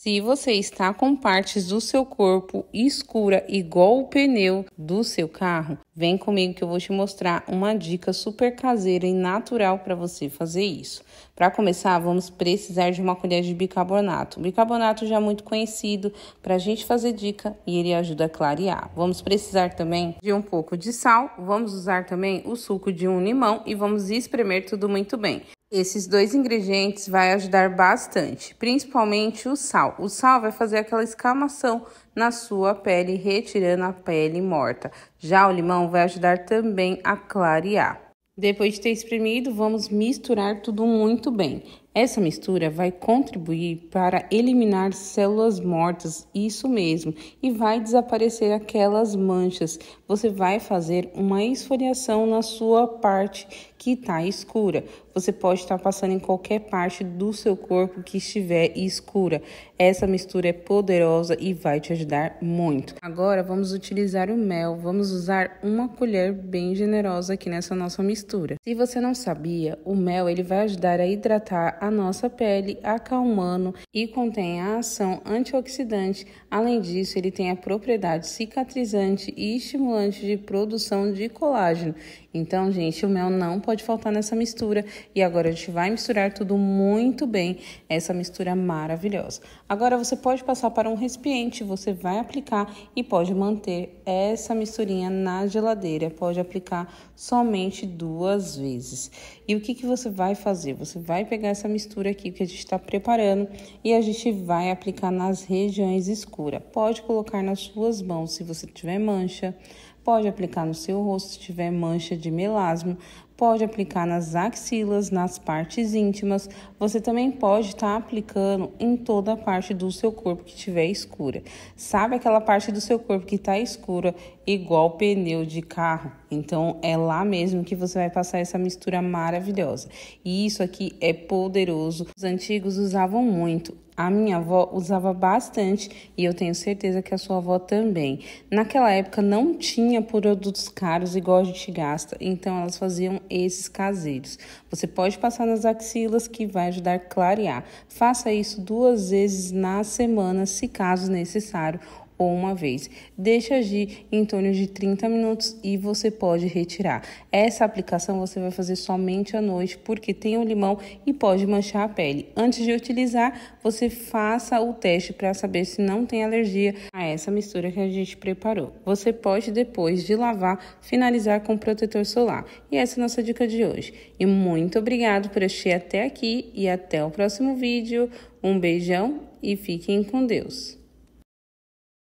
Se você está com partes do seu corpo escura igual o pneu do seu carro, vem comigo que eu vou te mostrar uma dica super caseira e natural para você fazer isso. Para começar, vamos precisar de uma colher de bicarbonato. O bicarbonato já é muito conhecido para a gente fazer dica e ele ajuda a clarear. Vamos precisar também de um pouco de sal, vamos usar também o suco de um limão e vamos espremer tudo muito bem. Esses dois ingredientes vai ajudar bastante, principalmente o sal. O sal vai fazer aquela escamação na sua pele, retirando a pele morta. Já o limão vai ajudar também a clarear. Depois de ter espremido, vamos misturar tudo muito bem. Essa mistura vai contribuir para eliminar células mortas, isso mesmo, e vai desaparecer aquelas manchas. Você vai fazer uma esfoliação na sua parte que está escura. Você pode estar tá passando em qualquer parte do seu corpo que estiver escura. Essa mistura é poderosa e vai te ajudar muito. Agora vamos utilizar o mel. Vamos usar uma colher bem generosa aqui nessa nossa mistura. Se você não sabia, o mel ele vai ajudar a hidratar a a nossa pele, acalmando e contém a ação antioxidante. Além disso, ele tem a propriedade cicatrizante e estimulante de produção de colágeno. Então, gente, o mel não pode faltar nessa mistura. E agora a gente vai misturar tudo muito bem, essa mistura maravilhosa. Agora você pode passar para um recipiente, você vai aplicar e pode manter essa misturinha na geladeira. Pode aplicar somente duas vezes. E o que, que você vai fazer? Você vai pegar essa essa mistura aqui que a gente está preparando e a gente vai aplicar nas regiões escuras. Pode colocar nas suas mãos se você tiver mancha, pode aplicar no seu rosto se tiver mancha de melasma, pode aplicar nas axilas, nas partes íntimas. Você também pode estar tá aplicando em toda a parte do seu corpo que estiver escura. Sabe aquela parte do seu corpo que está escura, igual pneu de carro? Então é lá mesmo que você vai passar essa mistura maravilhosa. E isso aqui é poderoso. Os antigos usavam muito a minha avó usava bastante e eu tenho certeza que a sua avó também. Naquela época não tinha produtos caros igual a gente gasta, então elas faziam esses caseiros. Você pode passar nas axilas que vai ajudar a clarear. Faça isso duas vezes na semana, se caso necessário, ou uma vez. Deixa agir em torno de 30 minutos e você pode retirar. Essa aplicação você vai fazer somente à noite porque tem o limão e pode manchar a pele. Antes de utilizar, você faça o teste para saber se não tem alergia a essa mistura que a gente preparou. Você pode depois de lavar finalizar com protetor solar. E essa é a nossa dica de hoje. E muito obrigado por assistir até aqui e até o próximo vídeo. Um beijão e fiquem com Deus.